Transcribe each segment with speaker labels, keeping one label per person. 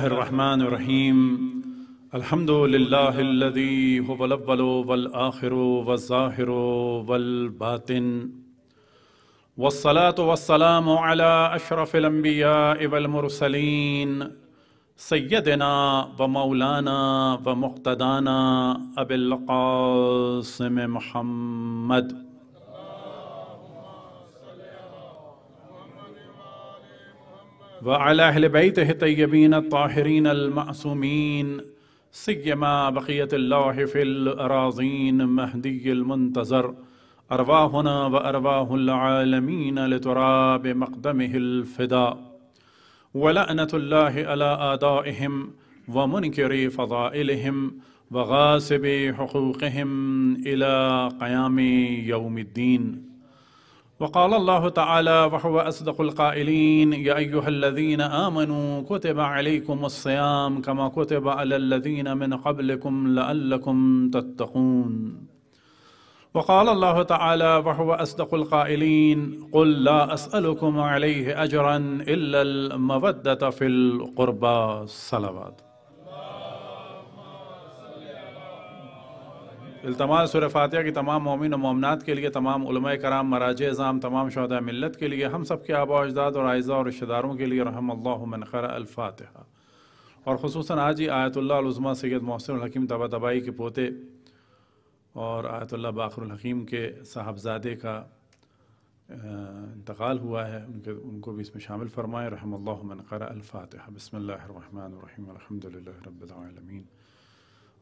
Speaker 1: الرحمن الرحيم الحمد لله الذي هو الاول والاخر والظاهر والباطن والصلاه والسلام على اشرف الانبياء والمرسلين سيدنا ومولانا ومقتدانا ابي القاسم محمد وعلى أهل بيته الطيبين الطاهرين المعصومين سيما بقية الله في الأراضين مهدي المنتظر أرواحنا وأرواح العالمين لتراب مقدمه الفداء ولعنة الله على آدائهم ومنكر فضائلهم وغاسب حقوقهم إلى قيام يوم الدين وقال الله تعالى وهو أصدق القائلين يا أيها الذين آمنوا كتب عليكم الصيام كما كتب على الذين من قبلكم لعلكم تتقون وقال الله تعالى وهو أصدق القائلين قل لا أسألكم عليه أجرا إلا المودة في القربى الصلوات इल्तमास सुर फातिहा की तमाम मोमिन और के लिए तमाम उलम कराम मराज इज़ाम तमाम शहदा मिलत के लिए हम सब के आबा अजदाद और आयज़ा और रिश्तेदारों के लिए रहमन और खसूस आज ही आयतुल्लाज़मा सैद मोहसिन हकीम तबा तबाई के पोते और आयतुल्ला बाखरुल हकीम के साहबजादे का इंतकाल हुआ है उनके उनको भी इसमें शामिल फ़रमाएँ रहमन कर बसमिल्लर रहीम अलहमदिल्ला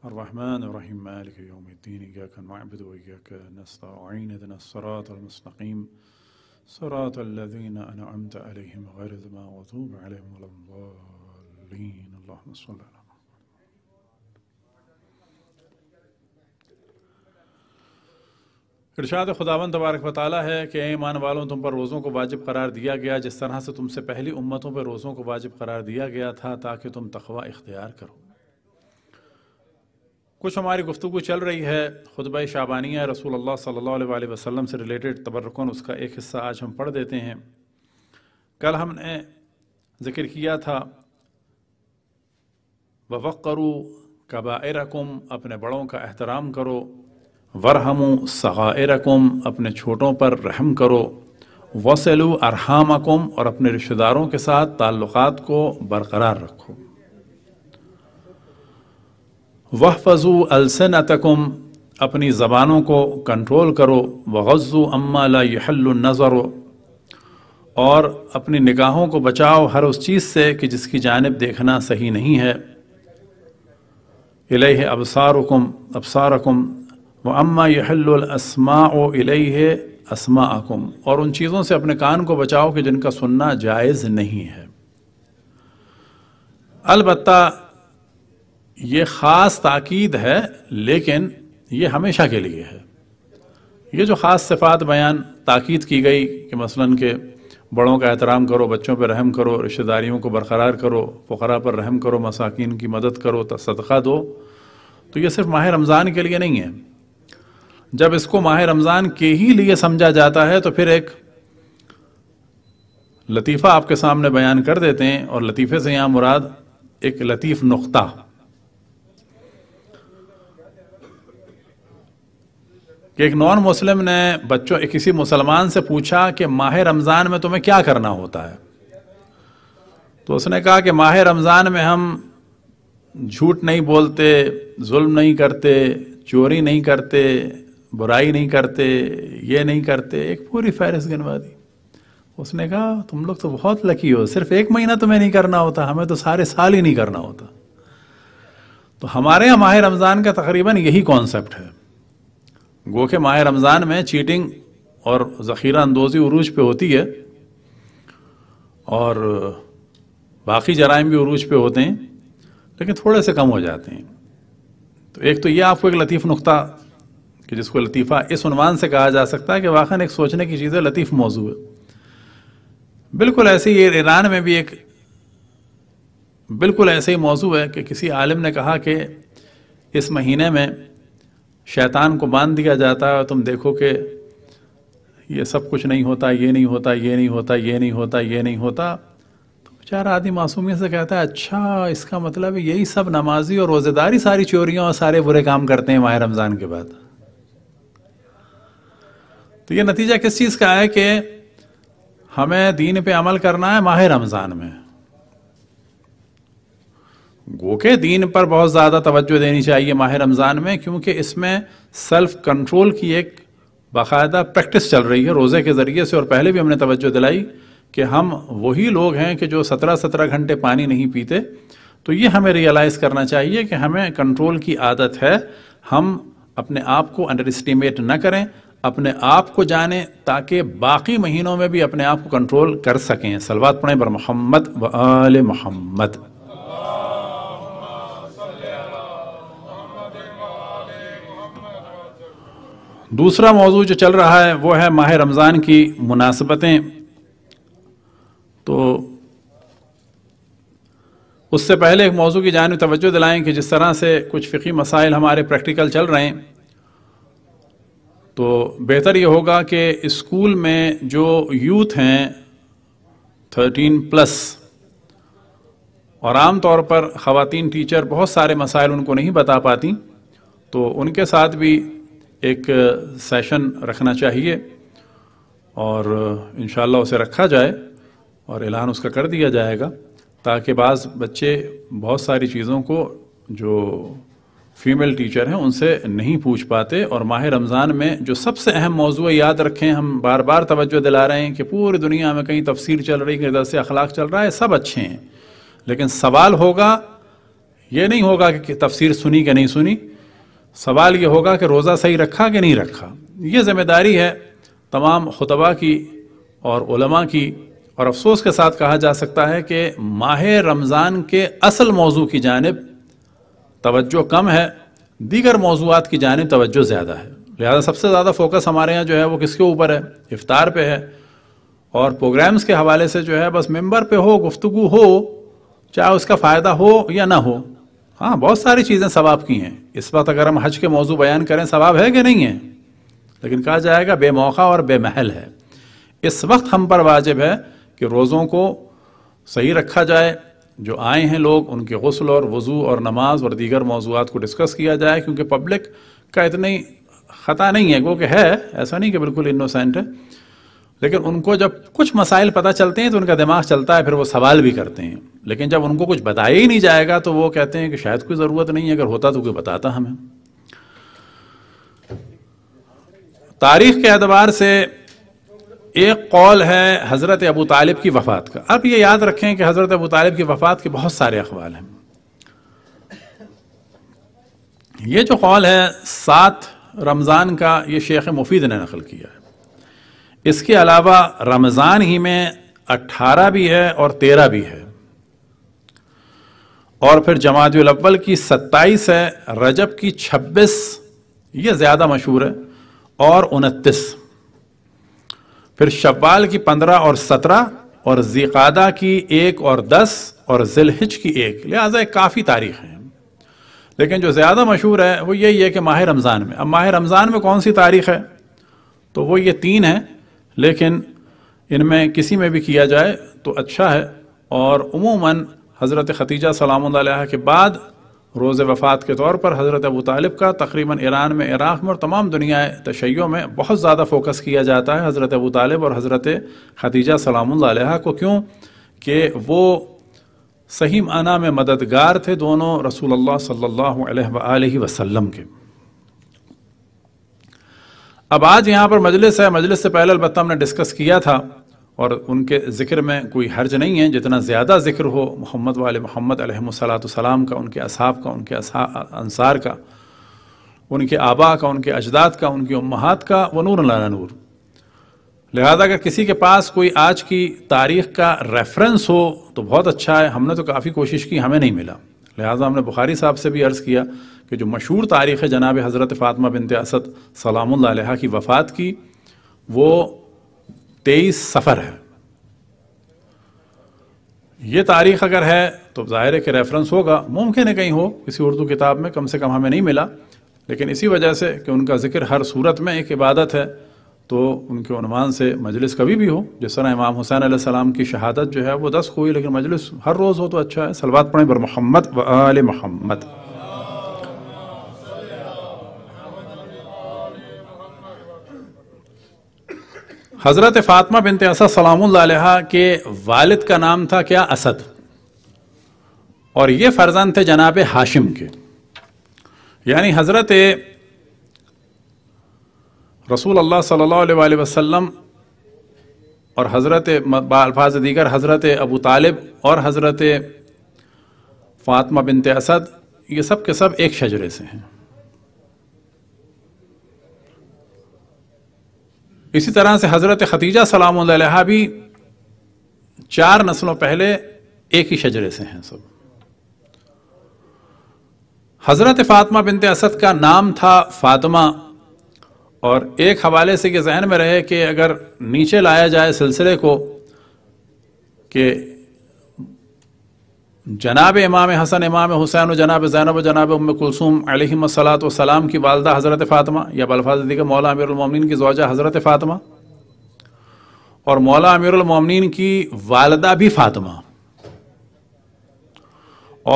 Speaker 1: الرحمن الرحيم مالك يوم الدين إياك نعبد وإياك نستعين اهدنا الصراط المستقيم صراط الذين أنعمت عليهم غير المغضوب عليهم ولا الضالين اللهم صل على تبارک و تعالی ہے کہ اے ایمان والوں تم پر روزوں کو واجب قرار دیا گیا جس طرح سے تم سے پہلی امتوں پر روزوں کو واجب قرار دیا گیا تھا تاکہ تم تقوی اختیار کرو कुछ हमारी गुफ्तु चल रही है खुतब शाबानिया रसूल अल्लाह अलैहि वसल्लम से रिलेटेड तबरकन उसका एक हिस्सा आज हम पढ़ देते हैं कल हमने ज़िक्र किया था वफ़ करो कबारकुम अपने बड़ों का एहतराम करो वरहमो सग़ारकुम अपने छोटों पर रहम करो वसलु अरहामकुम और अपने रिश्तेदारों के साथ ताल्लुक़ को बरकरार रखो वह फजू अलसन तकुम अपनी ज़बानों को कंट्रोल करो वज़ू अम्मा नज़र और अपनी निगाहों को बचाओ हर उस चीज़ से कि जिसकी जानब देखना सही नहीं है इलह अबसारकुम अबसारकुम व अम्मा यहल्लस्मा इलह असमा अकुम और उन चीज़ों से अपने कान को बचाओ कि जिनका सुनना जायज़ नहीं है अलबत्ता ये ख़ास ताक़द है लेकिन ये हमेशा के लिए है ये जो ख़ास सिफात बयान ताकीद की गई कि मसलन के बड़ों का एहतराम करो बच्चों पर रहम करो रिश्तेदारियों को बरकरार करो फ़रा पर रहम करो मसाकिन की मदद करो सदका दो तो ये सिर्फ माह रमज़ान के लिए नहीं है जब इसको माह रमज़ान के ही लिए समझा जाता है तो फिर एक लतीफ़ा आपके सामने बयान कर देते हैं और लतीफ़े से यहाँ मुराद एक लतीफ़ नुक्ता कि एक नॉन मुस्लिम ने बच्चों किसी मुसलमान से पूछा कि माह रमज़ान में तुम्हें क्या करना होता है तो उसने कहा कि माह रमज़ान में हम झूठ नहीं बोलते जुल्म नहीं करते चोरी नहीं करते बुराई नहीं करते ये नहीं करते एक पूरी फहरिस्त गिनवा दी उसने कहा तुम लोग तो बहुत लकी हो सिर्फ एक महीना तुम्हें नहीं करना होता हमें तो सारे साल ही नहीं करना होता तो हमारे यहाँ माह रमज़ान का तकरीबन यही कॉन्सेप्ट है गो के माह रमज़ान में चीटिंग और ज़ख़ीरा अंदोज़ी उरूज पे होती है और बाकी जराइम भी उरूज पे होते हैं लेकिन थोड़े से कम हो जाते हैं तो एक तो ये आपको एक लतीफ़ नुक्ता कि जिसको लतीफ़ा इस उनवान से कहा जा सकता है कि वाक़ा एक सोचने की चीज़ है लतीफ़ मौजू है बिल्कुल ऐसे ही ईरान में भी एक बिल्कुल ऐसे ही मौजू है कि किसी आलिम ने कहा कि इस महीने में शैतान को बांध दिया जाता है और तुम देखो कि ये सब कुछ नहीं होता ये नहीं होता ये नहीं होता ये नहीं होता ये नहीं होता तो बेचारा आदि मासूमियत से कहता है अच्छा इसका मतलब यही सब नमाजी और रोज़ेदारी सारी चोरियाँ और सारे बुरे काम करते हैं माह रमज़ान के बाद तो ये नतीजा किस चीज़ का है कि हमें दीन पे अमल करना है माह रमज़ान में गो के दीन पर बहुत ज़्यादा तवज्जो देनी चाहिए माह रमज़ान में क्योंकि इसमें सेल्फ कंट्रोल की एक बाकायदा प्रैक्टिस चल रही है रोज़े के ज़रिए से और पहले भी हमने तवज्जो दिलाई कि हम वही लोग हैं कि जो सत्रह सत्रह घंटे पानी नहीं पीते तो ये हमें रियलाइज़ करना चाहिए कि हमें कंट्रोल की आदत है हम अपने आप को अंडर एस्टिमेट ना करें अपने आप को जाने ताकि बाकी महीनों में भी अपने आप को कंट्रोल कर सकें सलवात पढ़ें बर मोहम्मद व आल मोहम्मद दूसरा मौजू जो चल रहा है वो है माह रमज़ान की मुनासबतें तो उससे पहले एक मौजू की जानब तोज्जो दिलाएँ कि जिस तरह से कुछ फ़िकी मसाइल हमारे प्रैक्टिकल चल रहे हैं तो बेहतर ये होगा कि स्कूल में जो यूथ हैं थर्टीन प्लस और आम तौर पर ख़वान टीचर बहुत सारे मसाइल उनको नहीं बता पाती तो उनके साथ भी एक सेशन रखना चाहिए और इन उसे रखा जाए और ऐलान उसका कर दिया जाएगा ताकि बाज़ बच्चे बहुत सारी चीज़ों को जो फीमेल टीचर हैं उनसे नहीं पूछ पाते और माह रमज़ान में जो सबसे अहम मौजू याद रखें हम बार बार तवज्जो दिला रहे हैं कि पूरी दुनिया में कहीं तफसीर चल रही कहीं दर से अखलाक चल रहा है सब अच्छे हैं लेकिन सवाल होगा ये नहीं होगा कि तफसीर सुनी कि नहीं सुनी सवाल ये होगा कि रोज़ा सही रखा कि नहीं रखा ये जिम्मेदारी है तमाम खुतबा की और उलमा की और अफसोस के साथ कहा जा सकता है कि माह रमज़ान के असल मौजू की जानब तोज्जो कम है दीगर मौजूद की जानब तवज्जो ज़्यादा है लिहाजा सबसे ज़्यादा फोकस हमारे यहाँ जो है वो किसके ऊपर है इफ़ार पर है और प्रोग्राम्स के हवाले से जो है बस मेम्बर पर हो गुफ्तु हो चाहे उसका फ़ायदा हो या ना हो हाँ बहुत सारी चीज़ें सवाब की हैं इस वक्त अगर हम हज के मौजू बयान करें सवाब है कि नहीं है लेकिन कहा जाएगा बेमौका और बेमहल है इस वक्त हम पर वाजिब है कि रोज़ों को सही रखा जाए जो आए हैं लोग उनके गसल और वज़ू और नमाज और दीगर मौजूद को डिस्कस किया जाए क्योंकि पब्लिक का इतनी ख़ता नहीं है क्योंकि है ऐसा नहीं कि बिल्कुल इनोसेंट है लेकिन उनको जब कुछ मसाइल पता चलते हैं तो उनका दिमाग चलता है फिर वो सवाल भी करते हैं लेकिन जब उनको कुछ बताया ही नहीं जाएगा तो वो कहते हैं कि शायद कोई ज़रूरत नहीं है अगर होता तो कोई बताता हमें तारीख़ के अतबार से एक कौल है हज़रत अबू तालिब की वफ़ात का अब ये याद रखें कि हज़रत अबू तालिब की वफ़ात के बहुत सारे अखबाल हैं ये जो कौल है सात रमज़ान का ये शेख मुफीद ने नकल किया है इसके अलावा रमज़ान ही में अट्ठारह भी है और तेरह भी है और फिर जमात अव्वल की सत्ताईस है रजब की छब्बीस ये ज़्यादा मशहूर है और उनतीस फिर शब्बाल की पंद्रह और सत्रह और ज़िकादा की एक और दस और जिलहिज की एक लिहाजा काफ़ी तारीख है लेकिन जो ज़्यादा मशहूर है वो यही है कि माह रमज़ान में अब माह रमज़ान में कौन सी तारीख है तो वो ये तीन है लेकिन इनमें किसी में भी किया जाए तो अच्छा है और उमूमन हज़रत ख़तीजा सलाम के बाद रोज़ वफ़ात के तौर पर हज़रत अबू तालिब का तकरीबन ईरान में इराक़ में और तमाम दुनिया तशैयों में बहुत ज़्यादा फ़ोकस किया जाता है हज़रत अबू तालिब और हज़रत ख़तीजा सलाम को क्यों कि वो सही माना में मददगार थे दोनों रसूल सल्लल्लाहु अलैहि वसल्लम के अब आज यहाँ पर मजलिस है मजलिस से पहले अलबत्त हमने डिस्कस किया था और उनके ज़िक्र में कोई हर्ज नहीं है जितना ज़्यादा ज़िक्र हो मोहम्मद वाले मोहम्मद सलाम का उनके असाब का उनके अनसार का उनके आबा का उनके अजदाद का उनकी उम्महात का व नूर लाना नूर लिहाजा अगर किसी के पास कोई आज की तारीख का रेफरेंस हो तो बहुत अच्छा है हमने तो काफ़ी कोशिश की हमें नहीं मिला लिहाजा हमने बुखारी साहब से भी अर्ज़ किया कि जो मशहूर तारीख़ है जनाब हज़रत फ़ातमा बिनत असद सलाम की वफ़ात की वो तेईस सफ़र है ये तारीख अगर है तो ज़ाहिर है कि रेफरेंस होगा मुमकिन है कहीं हो किसी उर्दू किताब में कम से कम हमें नहीं मिला लेकिन इसी वजह से कि उनका ज़िक्र हर सूरत में एक इबादत है तो उनके उनवान से मजलिस कभी भी हो जिस तरह इमाम हुसैन सलाम की शहादत जो है वो दस हुई लेकिन मजलिस हर रोज़ हो तो अच्छा है सलवात पढ़ें बर मोहम्मद व आल मोहम्मद हज़रत फातमा बिन तसद सलाम के वालिद का नाम था क्या असद और ये फ़र्जंद थे जनाब हाशिम के यानी हज़रत रसूल अल्लाह सल्लल्लाहु अलैहि वसल्लम और हज़रत अल्फाज दीगर हज़रत अबू तालिब और हज़रत फ़ातमा बिन असद ये सब के सब एक शजरे से हैं इसी तरह से हज़रत खतीजा सलाम भी चार नस्लों पहले एक ही शजरे से हैं सब हज़रत फातमा बिनत असद का नाम था फातमा और एक हवाले से के जहन में रहे कि अगर नीचे लाया जाए सिलसिले को कि जनाब इमाम हसन इमाम हुसैन जनाब जैनब जनाब उम कुलसूम अलहमसलात वसलाम की वालदा हज़रत फ़ातमा या बलफाज दी के मौला अमीरमिन की जौजा हज़रत फ़ातिमा और मौला अमीरमिन की वालदा भी फातमा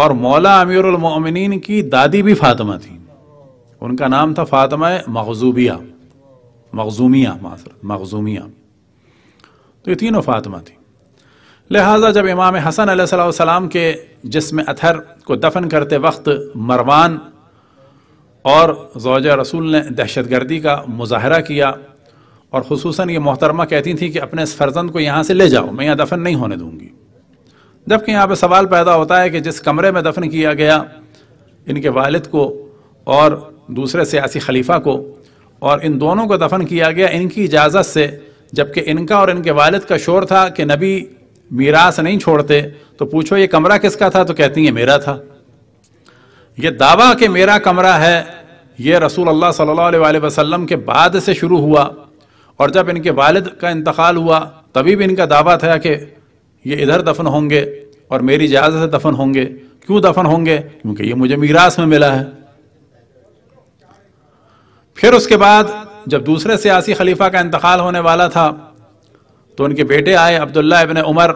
Speaker 1: और मौला अमीरमिन की दादी भी फ़ातिमा थी उनका नाम था फ़ातिमा मखजूबिया मखजूमिया मखजूमिया तो ये तीनों फातमा थी लिहाजा जब इमाम हसन सलाम के जिसम अथर को दफन करते वक्त मरवान और जोजा रसूल ने दहशत गर्दी का मुजाहरा किया और खसूस ये मोहतरमा कहती थी कि अपने इस फर्जंद को यहाँ से ले जाओ मैं यहाँ दफन नहीं होने दूँगी जबकि यहाँ पर सवाल पैदा होता है कि जिस कमरे में दफन किया गया इनके वालिद को और दूसरे सियासी खलीफा को और इन दोनों को दफन किया गया इनकी इजाज़त से जबकि इनका और इनके वालिद का शोर था कि नबी मीरास नहीं छोड़ते तो पूछो ये कमरा किसका था तो कहती है मेरा था ये दावा कि मेरा कमरा है ये रसूल अल्लाह सल्लल्लाहु अलैहि वसल्लम के बाद से शुरू हुआ और जब इनके वालिद का इंतकाल हुआ तभी भी इनका दावा था कि ये इधर दफन होंगे और मेरी इजाज़त से दफन होंगे क्यों दफन होंगे क्योंकि ये मुझे मीरास में मिला है फिर उसके बाद जब दूसरे सियासी खलीफा का इंतकाल होने वाला था तो उनके बेटे आए अब्दुल्ला इबन उमर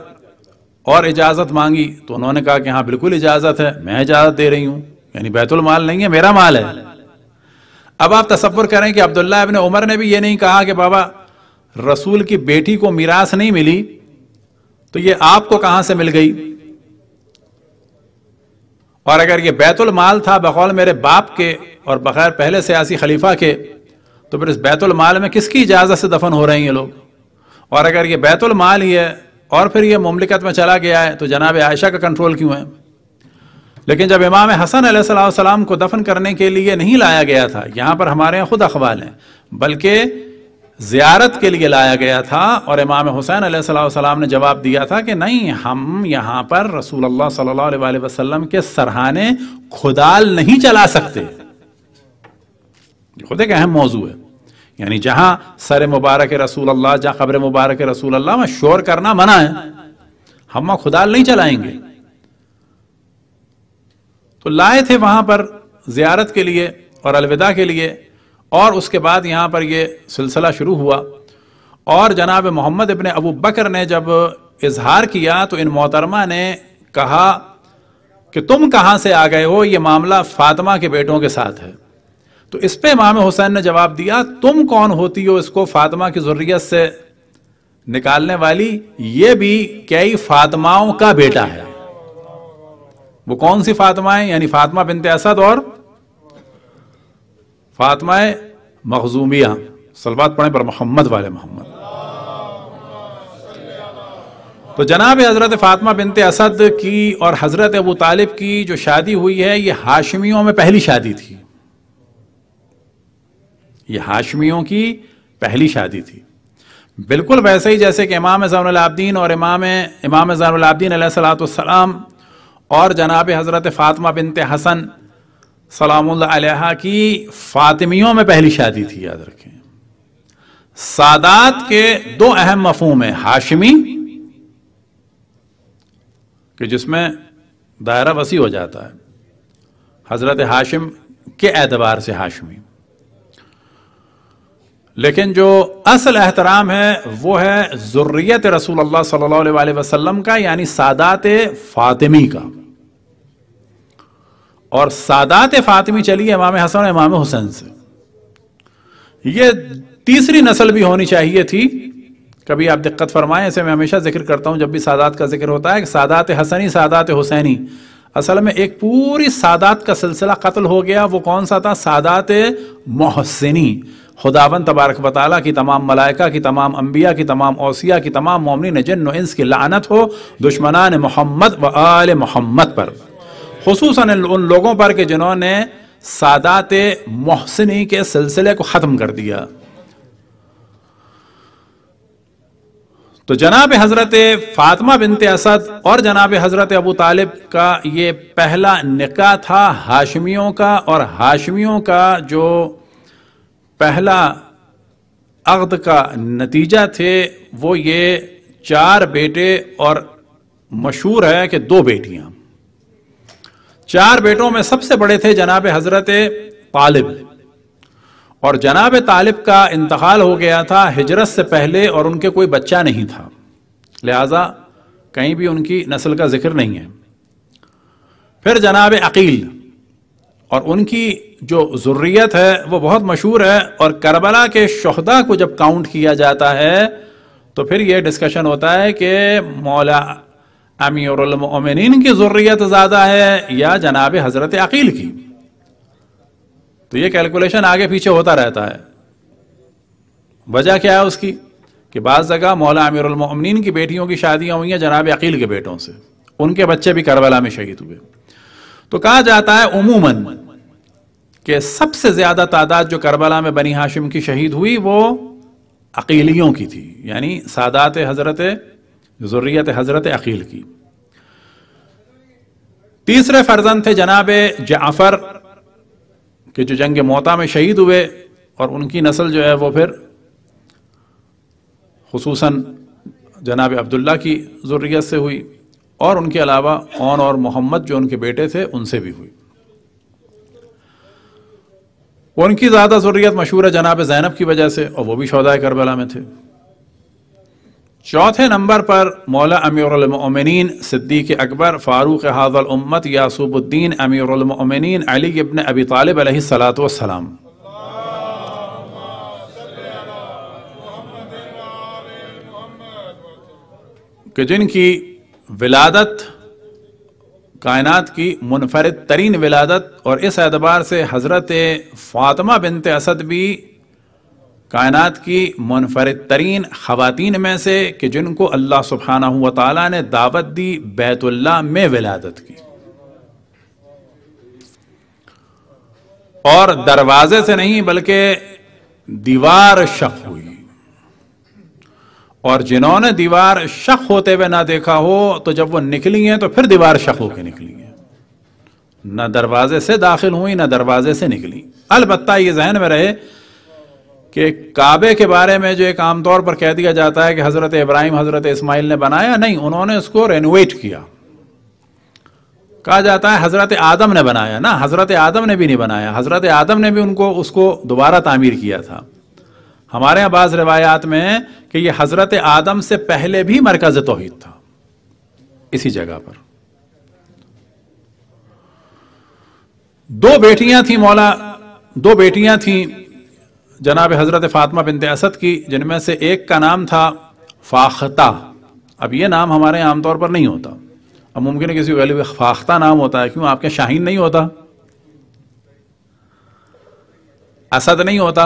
Speaker 1: और इजाज़त मांगी तो उन्होंने कहा कि हाँ बिल्कुल इजाज़त है मैं इजाज़त दे रही हूँ यानी बैतुल माल नहीं है मेरा माल है अब आप तस्वुर करें कि अब्दुल्ला इबन उमर ने भी ये नहीं कहा कि बाबा रसूल की बेटी को मीरास नहीं मिली तो ये आपको कहाँ से मिल गई और अगर ये बैतुल माल था बकौल मेरे बाप के और बगैर पहले सियासी खलीफा के तो फिर इस बैतुल माल में किसकी इजाज़त से दफन हो रहे हैं ये लोग और अगर ये बैतुल माल ही है और फिर ये ममलिकत में चला गया है तो जनाब आयशा का कंट्रोल क्यों है लेकिन जब इमाम हसन सलाम को दफन करने के लिए नहीं लाया गया था यहाँ पर हमारे यहाँ खुद अखबाल हैं बल्कि ज़ियारत के लिए लाया गया था और इमाम हुसैन सलाम ने जवाब दिया था कि नहीं हम यहाँ पर रसूल अल्लाह सल्लल्लाहु अलैहि वसल्लम के सरहाने खुदाल नहीं चला सकते खुद एक अहम मौजू है यानी जहां सर मुबारक रसूल अल्लाह जहां खबर मुबारक रसूल अल्लाह में शोर करना मना है हम वहां खुदा नहीं चलाएंगे तो लाए थे वहां पर जियारत के लिए और अलविदा के लिए और उसके बाद यहां पर ये सिलसिला शुरू हुआ और जनाब मोहम्मद इबन अबू बकर ने जब इजहार किया तो इन मोहतरमा ने कहा कि तुम कहाँ से आ गए हो यह मामला फातिमा के बेटों के साथ है तो इस पे इमाम हुसैन ने जवाब दिया तुम कौन होती हो इसको फातिमा की जरूरियत से निकालने वाली ये भी कई फातिमाओं का बेटा है वो कौन सी फातिमाएं यानी फातिमा बिनते असद और फातिमा मखजूमिया सलवात पढ़े पर मोहम्मद वाले मोहम्मद तो जनाब हज़रत फातिमा बिनते असद की और हज़रत अबू तालिब की जो शादी हुई है ये हाशमियों में पहली शादी थी ये हाशमियों की पहली शादी थी बिल्कुल वैसे ही जैसे कि इमाम जैनलाब्दीन और इमाम इमाम जैनलाब्दीन सलाम और जनाब हज़रत फातमा बिनत हसन सलाम की फ़ातिमियों में पहली शादी थी याद रखें सादात के दो अहम मफहम हैं हाशमी कि जिसमें दायरा वसी हो जाता है हज़रत हाशिम के एतबार से हाशमी लेकिन जो असल एहतराम है वो है ज़ुर्रियत रसूल अल्लाह सल्लल्लाहु अलैहि वसल्लम का यानी सादात फ़ातिमी का और सादात फ़ातिमी चली है इमाम हसन और इमाम हुसैन से ये तीसरी नस्ल भी होनी चाहिए थी कभी आप दिक्कत फरमाएं ऐसे मैं हमेशा जिक्र करता हूं जब भी सादात का जिक्र होता है कि सादात हसनी सादात हुसैनी असल में एक पूरी सादात का सिलसिला कत्ल हो गया वो कौन सा था सादात मोहसिनी खुदावन तबारक वाली की तमाम मलाइका की तमाम अम्बिया की तमाम ओसिया की तमाम मोमिन जन इंस की लानत हो दुश्मनान मोहम्मद व आल मोहम्मद पर खसूस उन लोगों पर कि जिन्होंने सादात मोहसिनी के सिलसिले को ख़त्म कर दिया तो जनाब हज़रत फ़ातिमा बिनत असद और जनाब हज़रत अबू तालिब का ये पहला निका था हाशमियों का और हाशमियों का जो पहला अगद का नतीजा थे वो ये चार बेटे और मशहूर है कि दो बेटियां चार बेटों में सबसे बड़े थे जनाब हजरत तालिब और जनाब तालिब का इंतकाल हो गया था हिजरत से पहले और उनके कोई बच्चा नहीं था लिहाजा कहीं भी उनकी नस्ल का जिक्र नहीं है फिर जनाब अकील और उनकी जो ज़ुर्रियत है वो बहुत मशहूर है और करबला के शहदा को जब काउंट किया जाता है तो फिर ये डिस्कशन होता है कि मौला अमीरमिन की जरूरीत ज़्यादा है या जनाब हज़रत अकील की तो ये कैलकुलेशन आगे पीछे होता रहता है वजह क्या है उसकी कि बाज़ जगह मौला अमीरमिन की बेटियों की शादियाँ हुई हैं जनाब अकील के बेटों से उनके बच्चे भी करबला में शहीद हुए तो कहा जाता है उमूमन कि सबसे ज़्यादा तादाद जो करबला में बनी हाशिम की शहीद हुई वो अकीलियों की थी यानी सादात हज़रत ज़ुर्रियत हज़रत अकील की तीसरे फर्जन थे जनाब जाफ़र के जो जंग मोता में शहीद हुए और उनकी नस्ल जो है वो फिर खसूस जनाब अब्दुल्ला की ज़ुर्रियत से हुई और उनके अलावा ओन और मोहम्मद जो उनके बेटे थे उनसे भी हुई उनकी ज़्यादा ज़रूरियत मशहूर है जनाब ज़ैनब की वजह से और वो भी शौदा करबला में थे चौथे नंबर पर मौला अमीरमिन सिद्दीक अकबर फ़ारूक हाजल उम्मत यासुबुद्दीन अमीरमिन अली इबन अबी तालब सलाम कि जिनकी विलादत कायनात की मुनफरद तरीन विलादत और इस एतबार से हज़रत फ़ातमा बिनत असद भी कायनात की मुनफरद तरीन ख़वान में से कि जिनको अल्लाह सुबहाना हु ताली ने दावत दी बैतुल्ला में विलादत की और दरवाजे से नहीं बल्कि दीवार शक हुई और जिन्होंने दीवार शक होते हुए ना देखा हो तो जब वो निकली हैं तो फिर दीवार शक होकर निकली हैं न दरवाजे से दाखिल हुई ना दरवाजे से निकली अलबत्ता ये जहन में रहे कि काबे के बारे में जो एक आमतौर पर कह दिया जाता है कि हज़रत इब्राहिम हज़रत इसमाइल ने बनाया नहीं उन्होंने उसको रेनोवेट किया कहा जाता है हज़रत आदम ने बनाया ना हज़रत आदम ने भी नहीं बनाया हज़रत आदम ने भी उनको उसको दोबारा तामीर किया था हमारे यहां बाज़ रवायात में कि ये हज़रत आदम से पहले भी मरकज़ तोहहीद था इसी जगह पर दो बेटियां थी मौला दो बेटियां थी जनाब हज़रत फातमा बिनते असद की जिनमें से एक का नाम था फाख्ता अब ये नाम हमारे आमतौर पर नहीं होता अब मुमकिन है किसी गली फाख्ता नाम होता है क्यों आपके शाहीन नहीं होता असद नहीं होता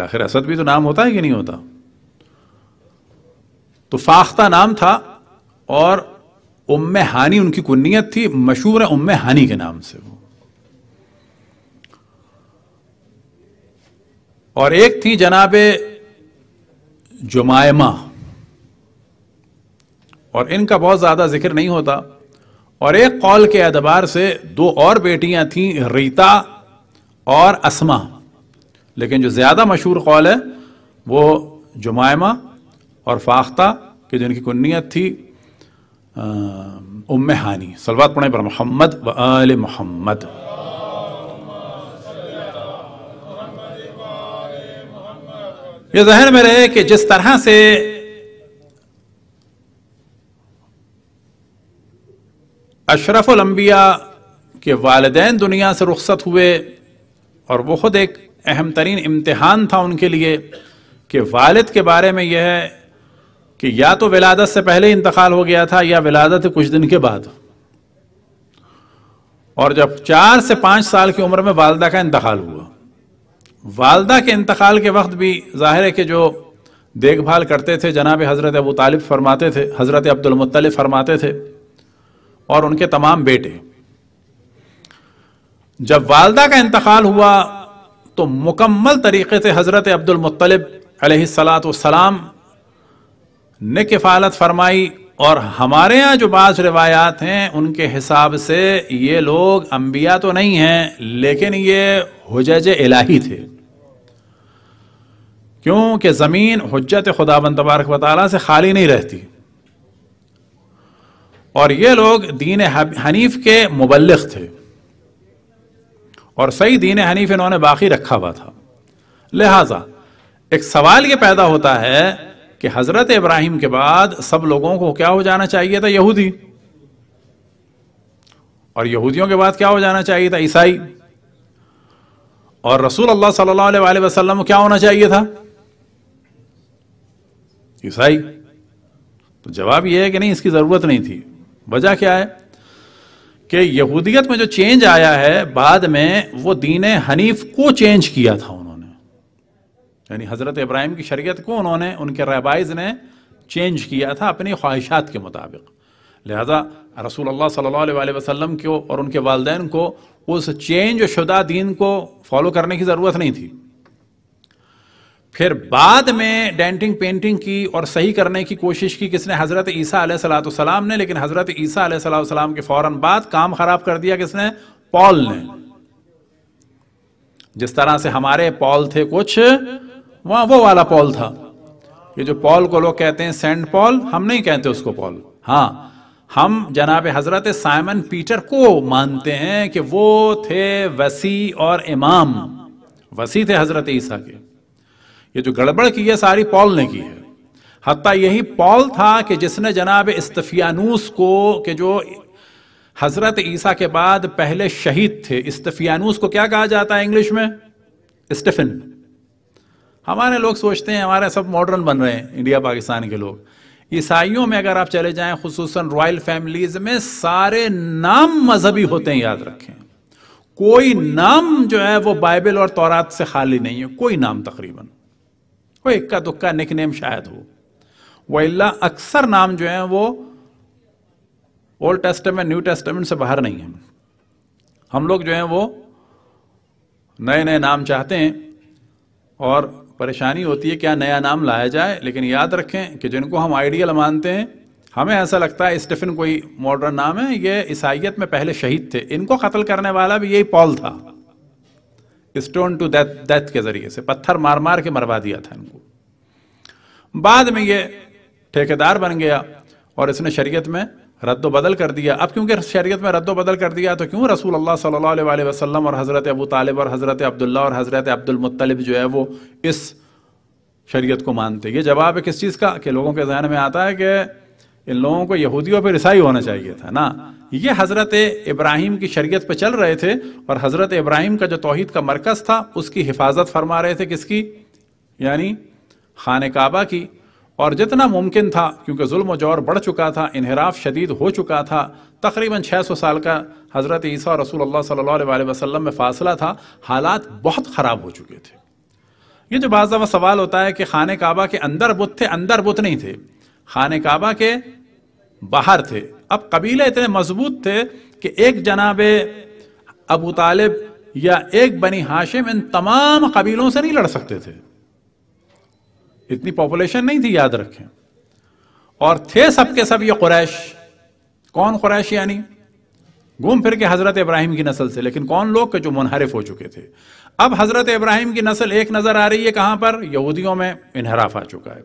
Speaker 1: आखिर असद भी तो नाम होता है कि नहीं होता तो फाख्ता नाम था और उम हानी उनकी कुन्नीत थी मशहूर है उम हानी के नाम से वो और एक थी जनाब जुमायमा और इनका बहुत ज़्यादा जिक्र नहीं होता और एक कौल के एतबार से दो और बेटियां थीं रीता और असमा लेकिन जो ज़्यादा मशहूर कौल है वो जुमायमा और फाख्ता की जिनकी कुन्नीत थी उम हानी सलवात पढ़े पर मोहम्मद व आल मोहम्मद ये जहन में रहे कि जिस तरह से अशरफुलम्बिया के वालदेन दुनिया से रुखसत हुए और वो खुद एक अहम तरीन इम्तहान था उनके लिए कि वालद के बारे में यह है कि या तो विलादत से पहले इंतकाल हो गया था या विलादत कुछ दिन के बाद और जब चार से पाँच साल की उम्र में वालदा का इंतकाल हुआ वालदा के इंतकाल के वक्त भी जाहिर है कि जो देखभाल करते थे जनाब हज़रत अबू तालिब फरमाते थे हज़रत अब्दुलमतल फरमाते थे और उनके तमाम बेटे जब वालदा का इंतकाल हुआ तो मुकम्मल तरीके से हज़रत अब्दुलमतलब सलाम ने किफ़ालत फरमाई और हमारे यहाँ जो बाज़ रिवायात हैं उनके हिसाब से ये लोग अम्बिया तो नहीं हैं लेकिन ये हजज इलाही थे क्योंकि ज़मीन हजत खुदाबंद तबारक वाली से खाली नहीं रहती और ये लोग दीन हनीफ के मुबलक थे और सही दीन हनीफ इन्होंने बाकी रखा हुआ था लिहाजा एक सवाल ये पैदा होता है कि हज़रत इब्राहिम के बाद सब लोगों को क्या हो जाना चाहिए था यहूदी और यहूदियों के बाद क्या हो जाना चाहिए था ईसाई और रसूल अल्लाह सल्लल्लाहु अलैहि वसल्लम क्या होना चाहिए था ईसाई तो जवाब यह है कि नहीं इसकी ज़रूरत नहीं थी वजह क्या है कि यहूदियत में जो चेंज आया है बाद में वो दीन हनीफ को चेंज किया था उन्होंने यानी हज़रत इब्राहिम की शरीयत को उन्होंने उनके रहबाइज ने चेंज किया था अपनी ख्वाहिशात के मुताबिक लिहाजा रसूल अल्लाह सल्लल्लाहु अलैहि वसल्लम को और उनके वालदेन को उस चेंज शुदा दीन को फॉलो करने की ज़रूरत नहीं थी फिर बाद में डेंटिंग पेंटिंग की और सही करने की कोशिश की किसने हज़रत ईसा सलाम ने लेकिन हज़रत ईसा सलाम के फौरन बाद काम खराब कर दिया किसने पॉल ने जिस तरह से हमारे पॉल थे कुछ वहां वो वाला पॉल था ये जो पॉल को लोग कहते हैं सेंट पॉल हम नहीं कहते उसको पॉल हाँ हम जनाब हजरत साइमन पीटर को मानते हैं कि वो थे वसी और इमाम वसी थे हजरत ईसा के ये जो गड़बड़ की है सारी पॉल ने की है हती यही पॉल था कि जिसने जनाब इस्तफियानूस को के जो हजरत ईसा के बाद पहले शहीद थे इस्तफियानूस को क्या कहा जाता है इंग्लिश में स्टेफिन हमारे लोग सोचते हैं हमारे सब मॉडर्न बन रहे हैं इंडिया पाकिस्तान के लोग ईसाइयों में अगर आप चले जाएं खसूस रॉयल फैमिलीज में सारे नाम मजहबी होते हैं याद रखें कोई नाम जो है वो बाइबल और तौरात से खाली नहीं है कोई नाम तकरीबन वो इक्का दुक्का निक नेम शायद हो वल्ला अक्सर नाम जो है वो ओल्ड टेस्टमेंट न्यू टेस्टमेंट से बाहर नहीं है हम लोग जो है वो नए नए नाम चाहते हैं और परेशानी होती है क्या नया नाम लाया जाए लेकिन याद रखें कि जिनको हम आइडियल मानते हैं हमें ऐसा लगता है स्टीफन कोई मॉडर्न नाम है ये ईसाइत में पहले शहीद थे इनको कत्ल करने वाला भी यही पॉल था स्टोन टू डेथ डेथ के जरिए से पत्थर मार मार के मरवा दिया था इनको बाद में ये ठेकेदार बन गया और इसने शरीयत में रद्दो बदल कर दिया अब क्योंकि शरीयत में रद्द बदल कर दिया तो क्यों रसूल अल्लाह सल्लल्लाहु अलैहि वसल्लम और हज़रत अबू तालिब और हज़रत अब्दुल्ला और हज़रत अब्दुलमतलब जो है वो इस शरीयत को मानते ये जवाब है किस चीज़ का कि लोगों के जहन में आता है कि इन लोगों को यहूदियों पर ईसाई होना चाहिए था ना ये हज़रत इब्राहिम की शरीयत पर चल रहे थे और हज़रत इब्राहिम का जो तोहद का मरकज़ था उसकी हिफाजत फरमा रहे थे किसकी यानी खान काबा की और जितना मुमकिन था क्योंकि जुल्म जौर बढ़ चुका था इनहराफ शदीद हो चुका था तकरीबन 600 साल का हज़रत ईसा और रसूल अल्लाह सल्लल्लाहु अलैहि वसल्लम में फ़ासला था हालात बहुत ख़राब हो चुके थे ये जो बाज़ा सवाल होता है कि खान काबा के अंदर बुत थे अंदर बुत नहीं थे खान काबा के बाहर थे अब कबीले इतने मजबूत थे कि एक जनाब अबू तालिब या एक बनी हाशिम इन तमाम कबीलों से नहीं लड़ सकते थे इतनी पॉपुलेशन नहीं थी याद रखें और थे सबके सब ये कुरैश कौन कुरैश यानी घूम फिर के हजरत इब्राहिम की नस्ल से लेकिन कौन लोग के जो मुनहरफ हो चुके थे अब हजरत इब्राहिम की नस्ल एक नजर आ रही है कहां पर यहूदियों में इनहराफ आ चुका है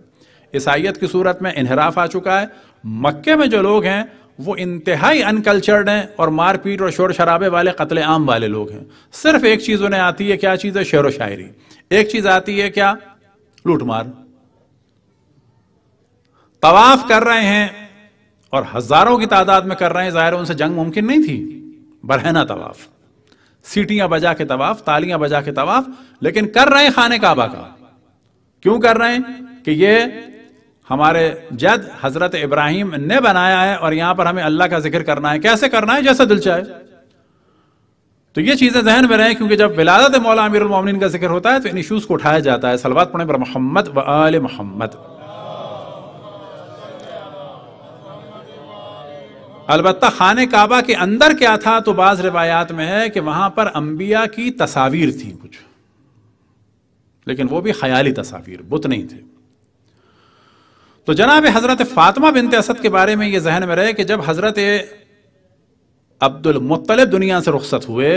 Speaker 1: ईसाइत की सूरत में इनहराफ आ चुका है मक्के में जो लोग हैं वो इंतहाई अनकल्चर्ड हैं और मारपीट और शोर शराबे वाले कत्ल आम वाले लोग हैं सिर्फ एक चीज़ उन्हें आती है क्या चीज़ है शेर व शायरी एक चीज़ आती है क्या लूटमार तवाफ कर रहे हैं और हजारों की तादाद में कर रहे हैं ज़ाहिर उनसे जंग मुमकिन नहीं थी बरहना तवाफ सीटियां बजा के तवाफ तालियां बजा के तवाफ लेकिन कर रहे हैं खाने काबा का क्यों कर रहे हैं कि ये हमारे जद हजरत इब्राहिम ने बनाया है और यहां पर हमें अल्लाह का जिक्र करना है कैसे करना है जैसा दिल चाहे तो ये चीजें जहन में रहें क्योंकि जब विलादत मौला अमीर उमिन का जिक्र होता है तो इन इशूज को उठाया जाता है सलवात पड़े पर मोहम्मद व आल मोहम्मद अलबत् खान काबा के अंदर क्या था तो बाज रिवायात में है कि वहां पर अंबिया की तस्वीर थी कुछ लेकिन वो भी ख्याली तस्वीर बुत नहीं थे तो जनाब हज़रत फ़ातिमा बिनते असद के बारे में ये जहन में रहे कि जब हज़रत अब्दुल मुतलब दुनिया से रुख्सत हुए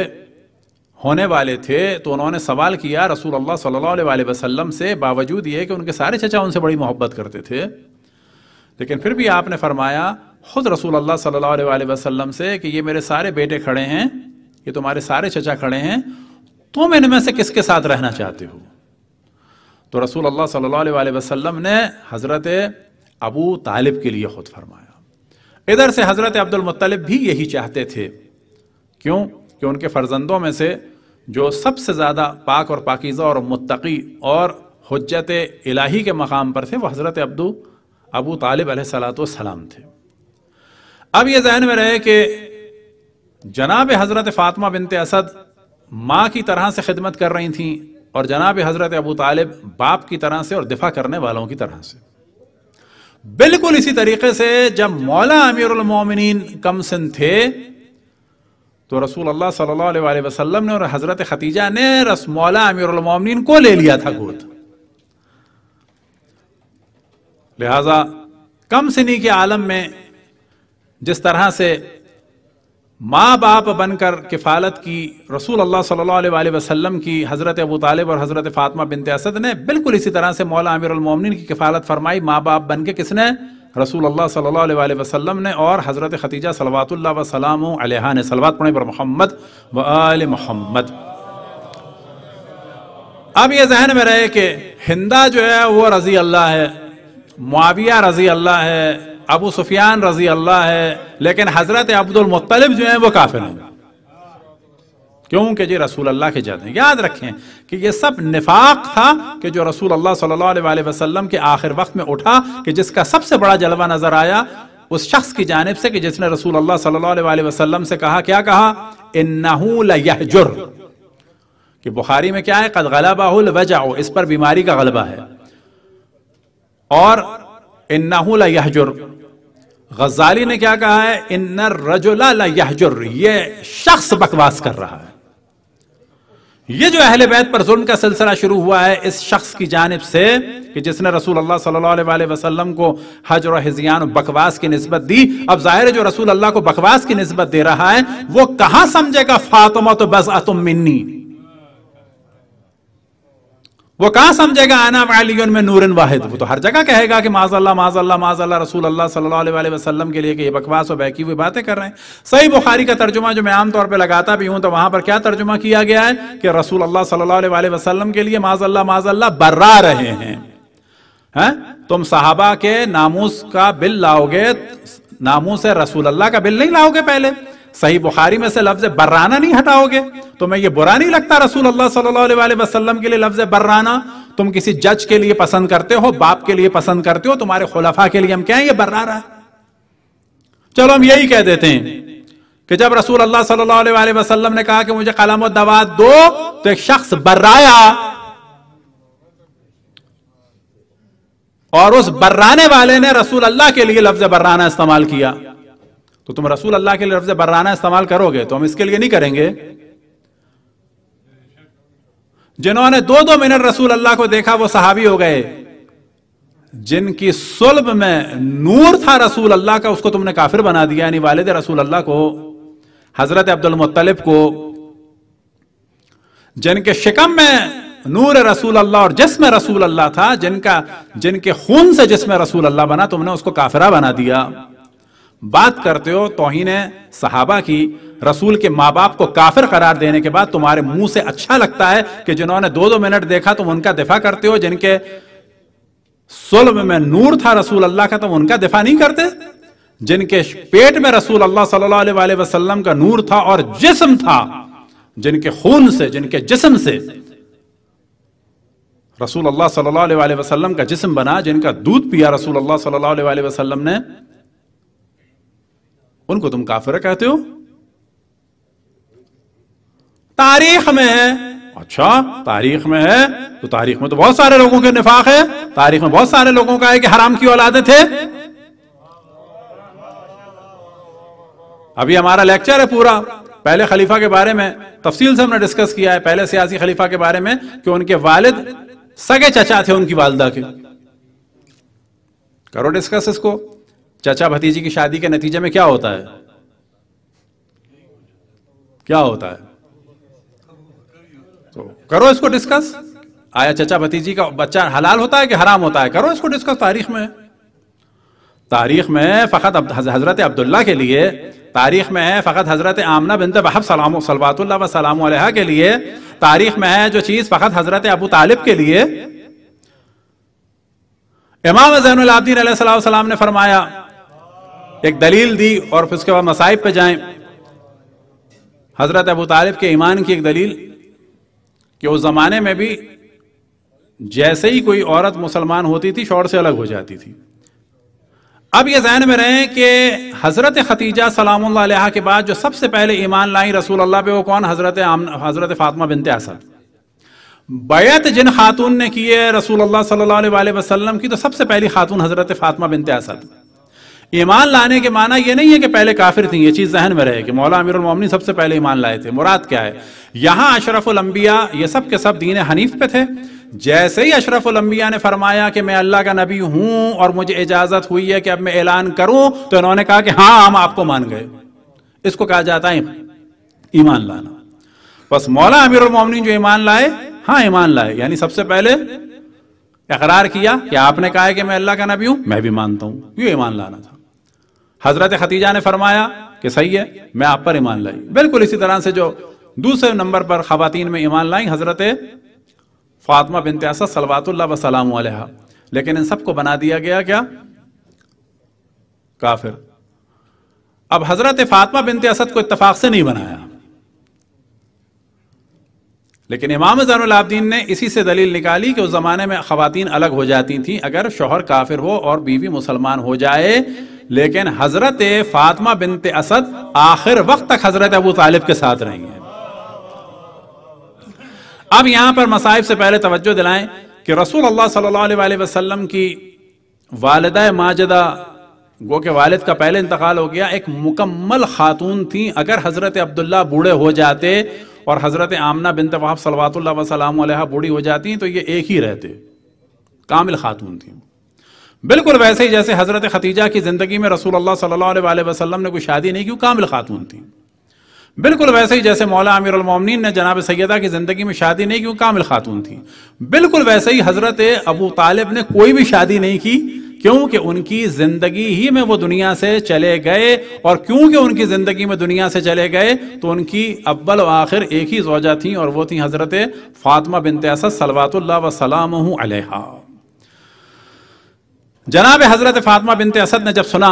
Speaker 1: होने वाले थे तो उन्होंने सवाल किया रसूल अल्लाह सल्लल्लाहु अलैहि वसल्लम से बावजूद ये कि उनके सारे चचा उनसे बड़ी मोहब्बत करते थे लेकिन फिर भी आपने फरमाया खुद रसूल अल्लाह सल्लल्लाहु अलैहि वसल्लम से कि ये मेरे सारे बेटे खड़े हैं ये तुम्हारे सारे चचा खड़े हैं तुम इनमें से किसके साथ रहना चाहते हो तो रसूल अल्लाह सल्लल्लाहु अलैहि वसल्लम ने हज़रत अबू तालिब के लिए ख़ुद फरमाया इधर से हज़रत मुत्तलिब भी यही चाहते थे क्यों कि उनके फ़र्जंदों में से जो सबसे ज़्यादा पाक और पाकिज़ा और मुत्तकी और हजत इलाही के मकाम पर थे वह हज़रत अब्दू अबू तालिब सलाम थे अब ये जहन में रहे कि जनाब हज़रत फ़ातिमा बिनते असद माँ की तरह से खिदमत कर रही थी और जनाब हज़रत अबू तालिब बाप की तरह से और दिफा करने वालों की तरह से बिल्कुल इसी तरीके से जब मौला अमीरमिन कम सिंह थे तो रसूल अल्लाह सल्लल्लाहु अलैहि वसल्लम ने और हज़रत खतीजा ने रस मौला अमीरमिन को ले लिया था गोद लिहाजा कम सिनी के आलम में जिस तरह से माँ बाप बनकर किफालत की रसूल अल्लाह सल्लल्लाहु अलैहि वसल्लम की हज़रत अबू तालिब और हज़रत फ़ातिमा बिनते असद ने बिल्कुल इसी तरह से मौला अमीरमिन की किफालत फरमाई माँ बाप बन के किसने रसूल अल्लाह सल्लल्लाहु अलैहि वसल्लम ने और हज़रत खतीजा सलवातुल्ला वसलाम अलहा ने सलवात पढ़े पर मोहम्मद व आल मोहम्मद अब यह जहन में रहे कि हिंदा जो है वह रज़ी अल्लाह है मुआविया रज़ी अल्लाह है अबू सुफियान रजी अल्लाह है लेकिन हजरत अब्दुलमतलब जो है वो काफिर हैं क्योंकि जी रसूल अल्लाह के जाते हैं याद रखें कि ये सब निफाक था कि जो रसूल अल्लाह सल्लल्लाहु अलैहि वसल्लम के आखिर वक्त में उठा कि जिसका सबसे बड़ा जलवा नजर आया उस शख्स की जानब से कि जिसने रसूल अल्लाह सल्लल्लाहु अलैहि वसल्लम से कहा क्या कहा इन्नहुर कि बुखारी में क्या है कद गलाबाहुल वजाओ इस पर बीमारी का गलबा है और इन्ना यहजुर गजाली ने क्या कहा है इन्ना रजुला यहजुर ये शख्स बकवास कर रहा है ये जो अहले बैत पर जुल्म का सिलसिला शुरू हुआ है इस शख्स की जानब से कि जिसने रसूल अल्लाह सल्लल्लाहु अलैहि वसल्लम को हजर और हिजियान बकवास की नस्बत दी अब जाहिर है जो रसूल अल्लाह को बकवास की नस्बत दे रहा है वो कहां समझेगा फातिमा तो बस अतुम मिन्नी वो कहां समझेगा आना अली में नूरन वाहिद वो तो हर जगह कहेगा कि माजल्ला माजल्ला माजल्ला रसूल अल्लाह सल्लल्लाहु अलैहि वसल्लम के लिए कि ये बकवास और बहकी हुई बातें कर रहे हैं सही बुखारी का तर्जुमा जो मैं आमतौर पर लगाता भी हूं तो वहां पर क्या तर्जुमा किया गया है कि रसूल अल्लाह सल्लल्लाहु अलैहि वसल्लम के लिए माजल्ला माजल्ला बर्रा रहे हैं है? तुम साहबा के नामूस का बिल लाओगे नामूस रसूल अल्लाह का बिल नहीं लाओगे पहले सही बुखारी में से लफ्ज बर्राना नहीं हटाओगे तो मैं ये बुरा नहीं लगता रसूल अल्लाह सल्लल्लाहु अलैहि वसल्लम के लिए लफ्ज बर्राना तुम किसी जज के लिए पसंद करते हो बाप के लिए पसंद करते हो तुम्हारे खुलाफा के लिए हम क्या है ये बर्रारा है चलो हम यही कह देते हैं कि जब रसूल अल्लाह सल्लल्लाहु अलैहि वसल्लम ने कहा कि मुझे कलम और दवा दो तो एक शख्स बर्राया और उस बर्राने वाले ने रसूल अल्लाह के लिए लफ्ज बर्राना इस्तेमाल किया तो तुम रसूल अल्लाह के लिए लफ्ज बर्राना इस्तेमाल करोगे तो हम इसके लिए नहीं करेंगे जिन्होंने दो दो मिनट रसूल अल्लाह को देखा वो सहाबी हो गए जिनकी सुल्ब में नूर था रसूल अल्लाह का उसको तुमने काफिर बना दिया यानी वालिद रसूल अल्लाह को हजरत अब्दुल मुत्तलिब को जिनके शिकम में नूर रसूल अल्लाह और जिसमें रसूल अल्लाह था जिनका जिनके खून से जिसमें रसूल अल्लाह बना तुमने उसको काफिरा बना दिया बात करते हो तोहिन सहाबा की रसूल के माँ बाप को काफिर करार देने के बाद तुम्हारे मुंह से अच्छा लगता है कि जिन्होंने दो दो मिनट देखा तुम तो उनका दिफा करते हो जिनके सुलभ में नूर था रसूल अल्लाह का तुम तो उनका दिफा नहीं करते जिनके पेट में रसूल अल्लाह सल्लल्लाहु अलैहि का नूर था और जिसम था जिनके खून से जिनके जिसम से रसूल अल्लाह सल्लल्लाहु अलैहि वसल्लम का जिस्म बना जिनका दूध पिया रसूल अल्लाह सल्लल्लाहु अलैहि वसल्लम ने उनको तुम काफिर कहते हो तारीख में है अच्छा तारीख में है तो तारीख में तो बहुत सारे लोगों के निफाक है तारीख में बहुत सारे लोगों का है कि हराम की औलादे थे अभी हमारा लेक्चर है पूरा पहले खलीफा के बारे में तफसील से हमने डिस्कस किया है पहले सियासी खलीफा के बारे में कि उनके वालिद सगे चचा थे उनकी वालदा के करो डिस्कस इसको चचा भतीजी की शादी के नतीजे में क्या होता है क्या होता है तो करो इसको डिस्कस आया चचा भतीजी का बच्चा हलाल होता है कि हराम होता है करो इसको डिस्कस तारीख में तारीख में फ़कत हज़रत अब्दुल्ला के लिए तारीख में है फ़कत हज़रत आमना बिनत सलाम के लिए तारीख में है जो चीज़ फ़कत हज़रत अबू तालिब के लिए इमाम जैन ने फरमाया एक दलील दी और फिर उसके बाद मसाइब पे जाएं हज़रत अबू तालिब के ईमान की एक दलील कि उस ज़माने में भी जैसे ही कोई औरत मुसलमान होती थी शौर से अलग हो जाती थी अब ये जहन में रहें कि हज़रत खतीजा सलाम के बाद जो सबसे पहले ईमान लाई रसूल अल्लाह पे वो कौन हज़रत हज़रत फातमा बिनते असद बैत जिन खातून ने की है रसूल अल्लाह की तो सबसे पहली खातून हज़रत फातमा बिनते असद ईमान लाने के माना ये नहीं है कि पहले काफिर थी ये चीज़ जहन में रहे कि मौला अमीर उलमोमिन सबसे पहले ईमान लाए थे मुराद क्या है यहां अशरफुलंबिया ये सब के सब दीन हनीफ पे थे जैसे ही अशरफुलंबिया ने फरमाया कि मैं अल्लाह का नबी हूं और मुझे इजाज़त हुई है कि अब मैं ऐलान करूं तो इन्होंने कहा कि हाँ हम आपको मान गए इसको कहा जाता है ईमान लाना बस मौला अमीर उलमोमिन जो ईमान लाए हाँ ईमान लाए यानी सबसे पहले इकरार किया कि आपने कहा कि मैं अल्लाह का नबी हूं मैं भी मानता हूं ये ईमान लाना था हजरत खतीजा ने फरमाया कि सही है मैं आप पर ईमान लाई बिल्कुल इसी तरह से जो दूसरे नंबर पर खातन में ईमान लाई हजरत फातमा बिन त्यासा सलवातुल्ला वसलाम लेकिन इन सबको बना दिया गया क्या काफिर अब हजरत फातमा बिनते असद को इतफाक से नहीं बनाया लेकिन इमाम जैनलाब्दीन ने इसी से दलील निकाली कि उस जमाने में खातन अलग हो जाती थी अगर शोहर काफिर हो और बीवी मुसलमान हो जाए लेकिन हजरत फातमा बिनते असद आखिर वक्त तक हजरत अबू तालिब के साथ रहेंगे अब यहां पर मसाइब से पहले तवज्जो दिलाएं कि रसूल अल्लाह सल्लल्लाहु अलैहि वसल्लम की वालदा माजदा गो के वालिद का पहले इंतकाल हो गया एक मुकम्मल खातून थी अगर हज़रत अब्दुल्ला बूढ़े हो जाते और हज़रत आमना बिन तवाब सलवातुल्ला वसलाम बूढ़ी हो जाती तो ये एक ही रहते कामिल खातून थी बिल्कुल वैसे ही जैसे हज़रत खतीजा की ज़िंदगी में रसूल सल्ला वसलम ने कोई शादी नहीं की कामिल खातून थी बिल्कुल वैसे ही जैसे मौला आमिर उलमोमिन ने जनाब सैदा की ज़िंदगी में शादी नहीं की कामिल खातून थी बिल्कुल वैसे ही हज़रत अबू तालिब ने कोई भी शादी नहीं की क्योंकि उनकी ज़िंदगी ही में वो दुनिया से चले गए और क्योंकि उनकी ज़िंदगी में दुनिया से चले गए तो उनकी व आखिर एक ही जोजा थी और वो थी हज़रत फ़ातिमा बिनत असद सलवात वसलाम अलहा जनाब हज़रत फातमा बिनते असद ने जब सुना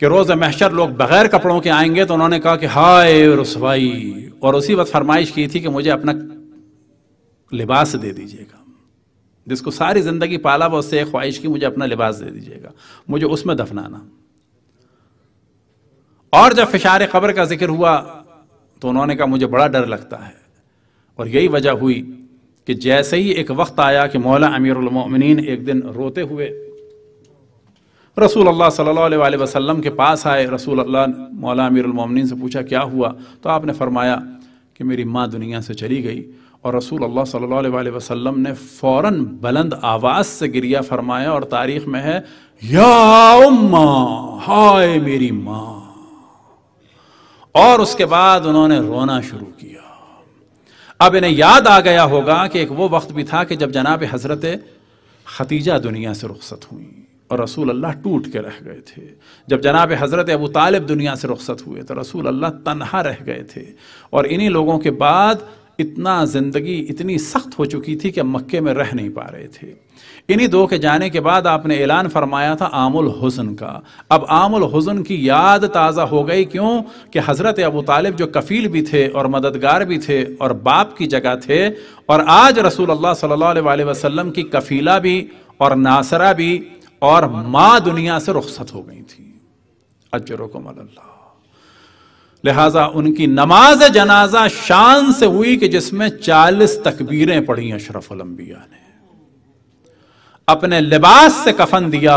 Speaker 1: कि रोज़ महशर लोग बगैर कपड़ों के आएंगे तो उन्होंने कहा कि हाय रसवाई और उसी वक्त फरमाइश की थी कि मुझे अपना लिबास दे दीजिएगा जिसको सारी ज़िंदगी पाला वह उससे एक ख्वाहिश की मुझे अपना लिबास दे दीजिएगा मुझे उसमें दफनाना और जब फिशार खबर का जिक्र हुआ तो उन्होंने कहा मुझे बड़ा डर लगता है और यही वजह हुई कि जैसे ही एक वक्त आया कि मौला अमीरमिन एक दिन रोते हुए रसूल अल्लाह सल्लल्लाहु अलैहि वसल्लम के पास आए रसूल अल्लाह मौला अमीरमिन से पूछा क्या हुआ तो आपने फरमाया कि मेरी माँ दुनिया से चली गई और रसूल अल्लाह सल्लल्लाहु अलैहि वसल्लम ने फ़ौर बुलंद आवाज़ से गिरिया फरमाया और तारीख़ में है या उम्मा हाय मेरी माँ और उसके बाद उन्होंने रोना शुरू किया अब इन्हें याद आ गया होगा कि एक वो वक्त भी था कि जब जनाब हज़रत खतीजा दुनिया से रुखसत हुई और रसूल अल्लाह टूट के रह गए थे जब जनाब हज़रत अबू तालिब दुनिया से रुखसत हुए तो रसूल अल्लाह तनहा रह गए थे और इन्हीं लोगों के बाद इतना ज़िंदगी इतनी सख्त हो चुकी थी कि मक्के में रह नहीं पा रहे थे इन्हीं दो के जाने के बाद आपने ऐलान फरमाया था आमुल हुसन का अब आमुल हुसन की याद ताज़ा हो गई क्यों कि हज़रत अबू तालिब जो कफ़ील भी थे और मददगार भी थे और बाप की जगह थे और आज रसूल अल्लाह सल्लल्लाहु अलैहि वसल्लम की कफ़ीला भी और नासरा भी और माँ दुनिया से रुखसत हो गई थी अजरकम अल्लाह लिहाजा उनकी नमाज जनाजा शान से हुई कि जिसमें चालीस तकबीरें पढ़ी अशरफ अशरफलम्बिया ने अपने लिबास से कफन दिया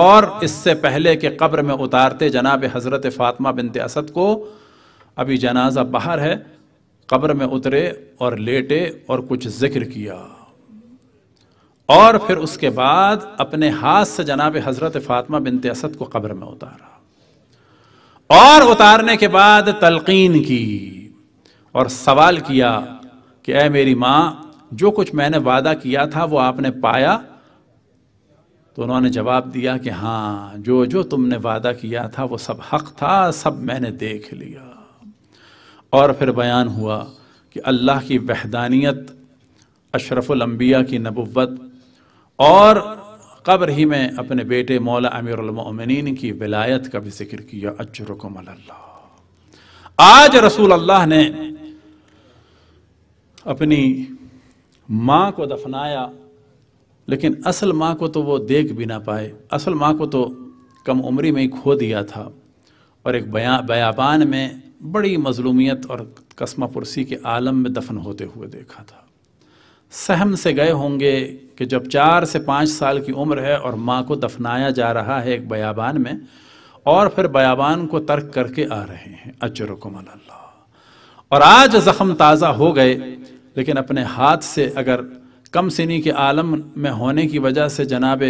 Speaker 1: और इससे पहले कि कब्र में उतारते जनाब हज़रत फातमा बिन असद को अभी जनाजा बाहर है कब्र में उतरे और लेटे और कुछ जिक्र किया और फिर उसके बाद अपने हाथ से जनाब हज़रत फातमा बिनते असद को कब्र में उतारा और उतारने के बाद तलकीन की और सवाल किया कि अः मेरी माँ जो कुछ मैंने वादा किया था वो आपने पाया तो उन्होंने जवाब दिया कि हाँ जो जो तुमने वादा किया था वो सब हक था सब मैंने देख लिया और फिर बयान हुआ कि अल्लाह की वहदानियत अशरफुलम्बिया की नबुवत और कब्र ही में अपने बेटे मौला अमीरमिन की विलायत का भी जिक्र किया अजरकम अल्लाह आज रसूल अल्लाह ने अपनी माँ को दफनाया लेकिन असल माँ को तो वो देख भी ना पाए असल माँ को तो कम उम्री में ही खो दिया था और एक बया बयाबान में बड़ी मजलूमियत और कस्मा पुरसी के आलम में दफन होते हुए देखा था सहम से गए होंगे कि जब चार से पाँच साल की उम्र है और माँ को दफनाया जा रहा है एक बयाबान में और फिर बयाबान को तर्क करके आ रहे हैं अचर अल्लाह और आज जख़्म ताज़ा हो गए लेकिन अपने हाथ से अगर कम सिनी के आलम में होने की वजह से जनाब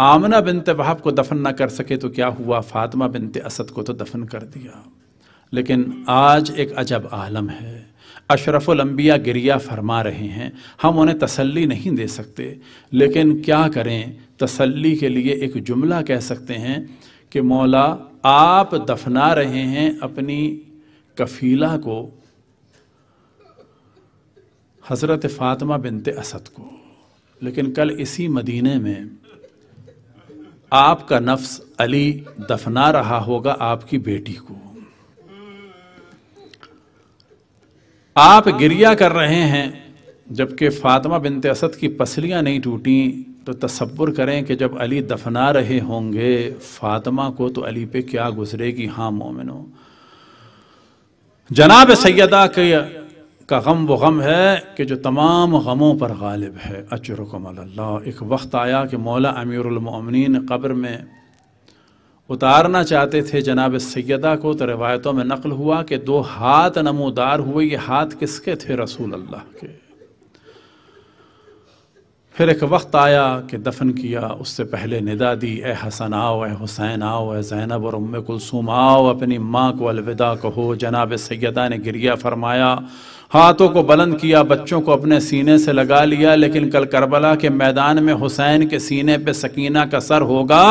Speaker 1: आमना बिनते वहाब को दफन ना कर सके तो क्या हुआ फातमा बिनत असद को तो दफन कर दिया लेकिन आज एक अजब आलम है अशरफुलंबिया गिरिया फरमा रहे हैं हम उन्हें तसल्ली नहीं दे सकते लेकिन क्या करें तसल्ली के लिए एक जुमला कह सकते हैं कि मौला आप दफना रहे हैं अपनी कफीला को हज़रत फातमा बिनते असद को लेकिन कल इसी मदीने में आपका नफ्स अली दफना रहा होगा आपकी बेटी को आप गिरिया कर रहे हैं जबकि फातिमा बिनते असद की पसलियाँ नहीं टूटी तो तस्वुर करें कि जब अली दफना रहे होंगे फातिमा को तो अली पे क्या गुजरेगी हाँ मोमिनो जनाब सैदा के का गम वो गम है कि जो तमाम गमों पर गालिब है अचरकमल एक वक्त आया कि मौला अमीरमिन कब्र में उतारना चाहते थे जनाब सैदा को तो रवायतों में नकल हुआ कि दो हाथ नमोदार हुए ये हाथ किसके थे रसूल अल्लाह के फिर एक वक्त आया कि दफन किया उससे पहले निदा दी ए हसन आओ ए हुसैन आओ ए जैनब और उम्मे कुलसुम आओ अपनी माँ को अलविदा कहो जनाब सैदा ने गिरिया फरमाया हाथों को बुलंद किया बच्चों को अपने सीने से लगा लिया लेकिन कल करबला के मैदान में हुसैन के सीने पे सकीना का सर होगा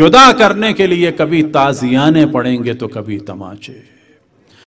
Speaker 1: जुदा करने के लिए कभी ताजियाने पड़ेंगे तो कभी तमाचे